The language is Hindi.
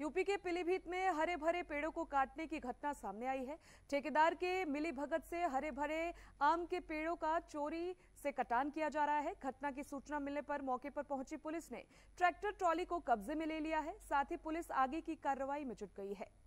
यूपी के पीलीभीत में हरे भरे पेड़ों को काटने की घटना सामने आई है ठेकेदार के मिली भगत से हरे भरे आम के पेड़ों का चोरी से कटान किया जा रहा है घटना की सूचना मिलने पर मौके पर पहुंची पुलिस ने ट्रैक्टर ट्रॉली को कब्जे में ले लिया है साथ ही पुलिस आगे की कार्रवाई में जुट गई है